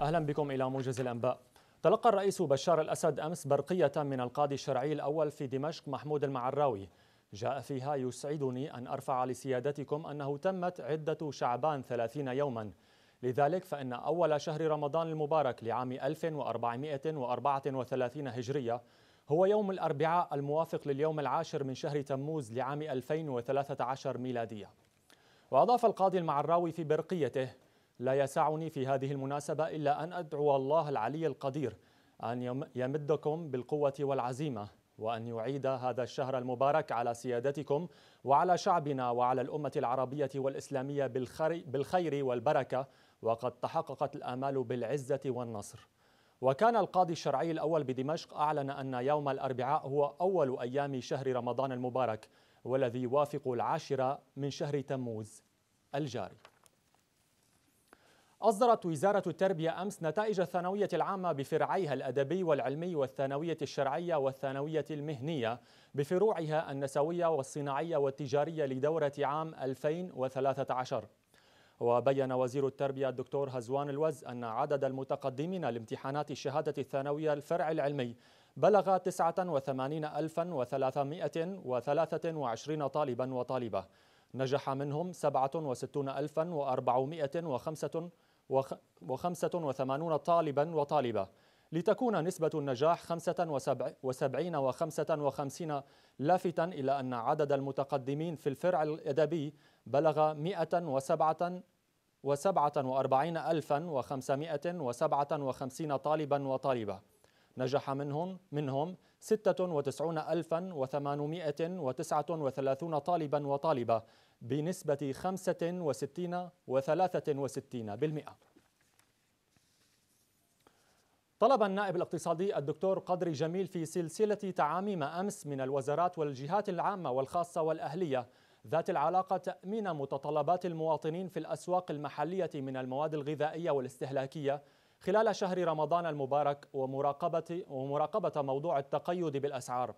أهلا بكم إلى موجز الأنباء تلقى الرئيس بشار الأسد أمس برقية من القاضي الشرعي الأول في دمشق محمود المعراوي جاء فيها يسعدني أن أرفع لسيادتكم أنه تمت عدة شعبان ثلاثين يوما لذلك فإن أول شهر رمضان المبارك لعام 1434 هجرية هو يوم الأربعاء الموافق لليوم العاشر من شهر تموز لعام 2013 ميلادية وأضاف القاضي المعراوي في برقيته لا يسعني في هذه المناسبة إلا أن أدعو الله العلي القدير أن يمدكم بالقوة والعزيمة وأن يعيد هذا الشهر المبارك على سيادتكم وعلى شعبنا وعلى الأمة العربية والإسلامية بالخير والبركة وقد تحققت الآمال بالعزة والنصر وكان القاضي الشرعي الأول بدمشق أعلن أن يوم الأربعاء هو أول أيام شهر رمضان المبارك والذي يوافق العاشرة من شهر تموز الجاري أصدرت وزارة التربية أمس نتائج الثانوية العامة بفرعيها الأدبي والعلمي والثانوية الشرعية والثانوية المهنية بفروعها النسوية والصناعية والتجارية لدورة عام 2013 وبين وزير التربية الدكتور هزوان الوز أن عدد المتقدمين لامتحانات الشهادة الثانوية الفرع العلمي بلغ 89323 طالبا وطالبة نجح منهم 67455 و85 طالبا وطالبة لتكون نسبة النجاح 75 و55 لافتا إلى أن عدد المتقدمين في الفرع الأدبي بلغ 107 وسبعة وأربعين ألفا وخمسمائة وسبعة وخمسين طالبا وطالبة نجح منهم منهم 96839 طالبا وطالبة بنسبة 65 و63 طلب النائب الاقتصادي الدكتور قدري جميل في سلسلة تعاميم أمس من الوزارات والجهات العامة والخاصة والأهلية ذات العلاقة تأمين متطلبات المواطنين في الأسواق المحلية من المواد الغذائية والاستهلاكية خلال شهر رمضان المبارك ومراقبة ومراقبة موضوع التقيد بالأسعار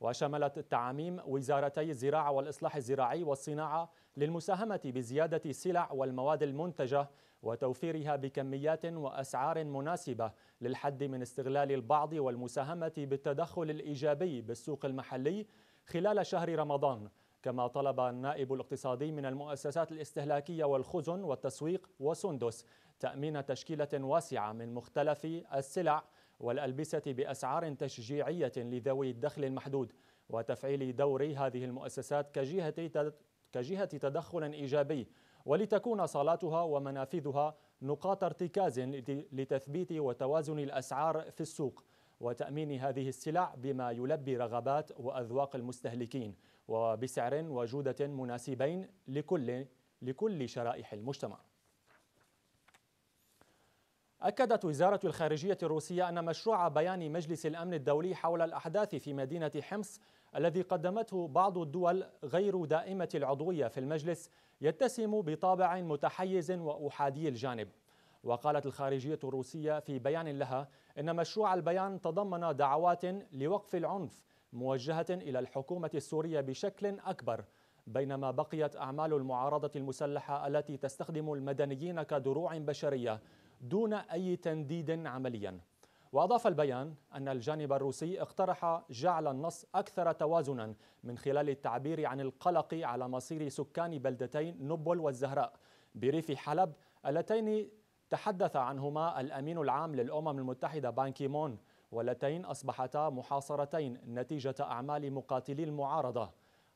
وشملت التعاميم وزارتي الزراعة والإصلاح الزراعي والصناعة للمساهمة بزيادة السلع والمواد المنتجة وتوفيرها بكميات وأسعار مناسبة للحد من استغلال البعض والمساهمة بالتدخل الإيجابي بالسوق المحلي خلال شهر رمضان كما طلب النائب الاقتصادي من المؤسسات الاستهلاكية والخزن والتسويق وسندس تأمين تشكيلة واسعة من مختلف السلع والألبسة بأسعار تشجيعية لذوي الدخل المحدود وتفعيل دور هذه المؤسسات كجهة كجهة تدخل إيجابي ولتكون صالاتها ومنافذها نقاط ارتكاز لتثبيت وتوازن الأسعار في السوق وتأمين هذه السلع بما يلبي رغبات وأذواق المستهلكين وبسعر وجودة مناسبين لكل لكل شرائح المجتمع. أكدت وزارة الخارجية الروسية أن مشروع بيان مجلس الأمن الدولي حول الأحداث في مدينة حمص الذي قدمته بعض الدول غير دائمة العضوية في المجلس يتسم بطابع متحيز وأحادي الجانب وقالت الخارجية الروسية في بيان لها إن مشروع البيان تضمن دعوات لوقف العنف موجهة إلى الحكومة السورية بشكل أكبر بينما بقيت أعمال المعارضة المسلحة التي تستخدم المدنيين كدروع بشرية دون أي تنديد عمليا وأضاف البيان أن الجانب الروسي اقترح جعل النص أكثر توازنا من خلال التعبير عن القلق على مصير سكان بلدتين نبل والزهراء بريف حلب اللتين تحدث عنهما الأمين العام للأمم المتحدة بانكيمون واللتين أصبحتا محاصرتين نتيجة أعمال مقاتلي المعارضة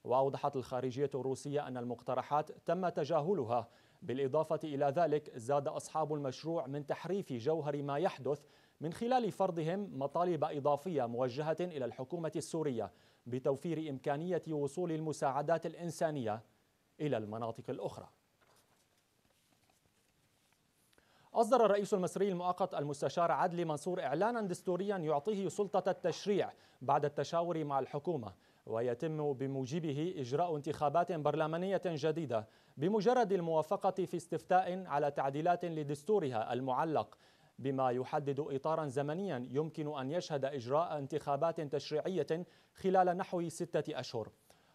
وأوضحت الخارجية الروسية أن المقترحات تم تجاهلها بالإضافة إلى ذلك زاد أصحاب المشروع من تحريف جوهر ما يحدث من خلال فرضهم مطالب إضافية موجهة إلى الحكومة السورية بتوفير إمكانية وصول المساعدات الإنسانية إلى المناطق الأخرى أصدر الرئيس المصري المؤقت المستشار عدلي منصور إعلانا دستوريا يعطيه سلطة التشريع بعد التشاور مع الحكومة ويتم بموجبه إجراء انتخابات برلمانية جديدة بمجرد الموافقة في استفتاء على تعديلات لدستورها المعلق بما يحدد إطارا زمنيا يمكن أن يشهد إجراء انتخابات تشريعية خلال نحو ستة أشهر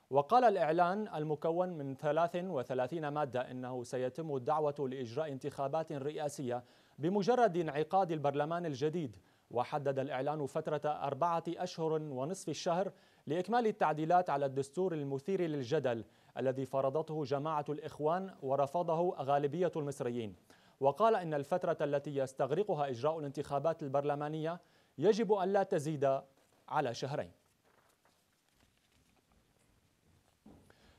وقال الإعلان المكون من 33 مادة إنه سيتم الدعوة لإجراء انتخابات رئاسية بمجرد انعقاد البرلمان الجديد وحدد الإعلان فترة أربعة أشهر ونصف الشهر لإكمال التعديلات على الدستور المثير للجدل الذي فرضته جماعة الإخوان ورفضه غالبية المصريين وقال إن الفترة التي يستغرقها إجراء الانتخابات البرلمانية يجب أن لا تزيد على شهرين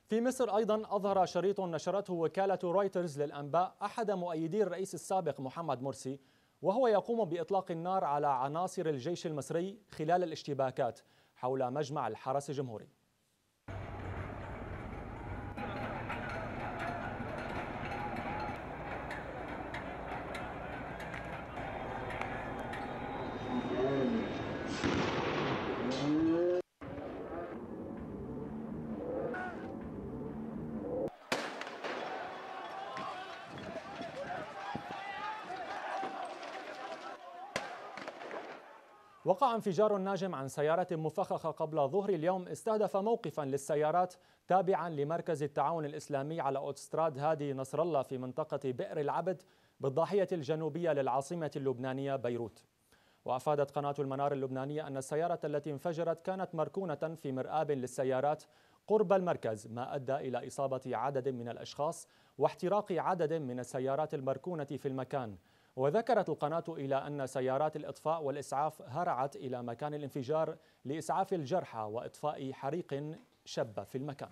في مصر أيضا أظهر شريط نشرته وكالة رويترز للأنباء أحد مؤيدي الرئيس السابق محمد مرسي وهو يقوم بإطلاق النار على عناصر الجيش المصري خلال الاشتباكات حول مجمع الحرس الجمهوري وقع انفجار ناجم عن سيارة مفخخة قبل ظهر اليوم استهدف موقفا للسيارات تابعا لمركز التعاون الإسلامي على أوتستراد هادي نصر الله في منطقة بئر العبد بالضاحية الجنوبية للعاصمة اللبنانية بيروت وأفادت قناة المنار اللبنانية أن السيارة التي انفجرت كانت مركونة في مرآب للسيارات قرب المركز ما أدى إلى إصابة عدد من الأشخاص واحتراق عدد من السيارات المركونة في المكان وذكرت القناة إلى أن سيارات الإطفاء والإسعاف هرعت إلى مكان الانفجار لإسعاف الجرحى وإطفاء حريق شب في المكان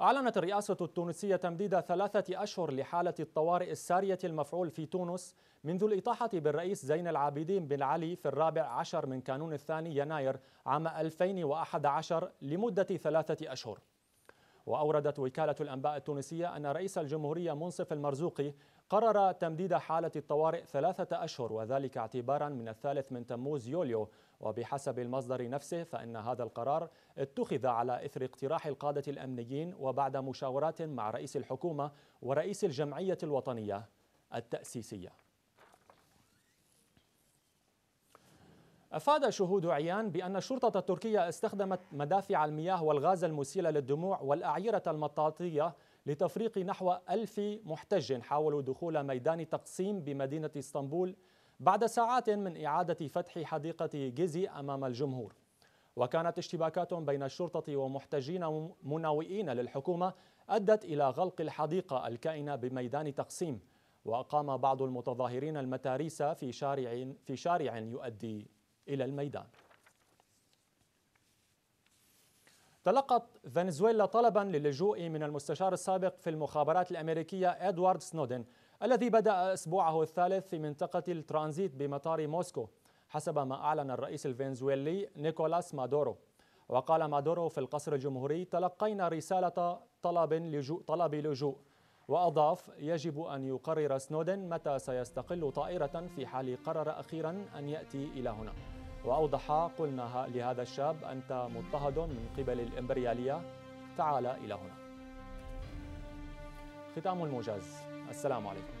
أعلنت الرئاسة التونسية تمديد ثلاثة أشهر لحالة الطوارئ السارية المفعول في تونس منذ الإطاحة بالرئيس زين العابدين بن علي في الرابع عشر من كانون الثاني يناير عام 2011 لمدة ثلاثة أشهر وأوردت وكالة الأنباء التونسية أن رئيس الجمهورية منصف المرزوقي قرر تمديد حالة الطوارئ ثلاثة أشهر وذلك اعتبارا من الثالث من تموز يوليو وبحسب المصدر نفسه فإن هذا القرار اتخذ على إثر اقتراح القادة الأمنيين وبعد مشاورات مع رئيس الحكومة ورئيس الجمعية الوطنية التأسيسية أفاد شهود عيان بأن الشرطة التركية استخدمت مدافع المياه والغاز المسيلة للدموع والأعيرة المطاطية لتفريق نحو ألف محتج حاولوا دخول ميدان تقسيم بمدينة اسطنبول بعد ساعات من إعادة فتح حديقة جيزي أمام الجمهور وكانت اشتباكات بين الشرطة ومحتجين مناوئين للحكومة أدت إلى غلق الحديقة الكائنة بميدان تقسيم وأقام بعض المتظاهرين المتاريس في شارع في شارع يؤدي إلى الميدان تلقت فنزويلا طلبا للجوء من المستشار السابق في المخابرات الأمريكية إدوارد سنودن الذي بدأ أسبوعه الثالث في منطقة الترانزيت بمطار موسكو حسب ما أعلن الرئيس الفنزويلي نيكولاس مادورو وقال مادورو في القصر الجمهوري تلقينا رسالة طلب لجوء, طلب لجوء وأضاف يجب أن يقرر سنودن متى سيستقل طائرة في حال قرر أخيرا أن يأتي إلى هنا وأوضح قلنا لهذا الشاب أنت مضطهد من قبل الإمبريالية تعال إلى هنا ختام الموجز السلام عليكم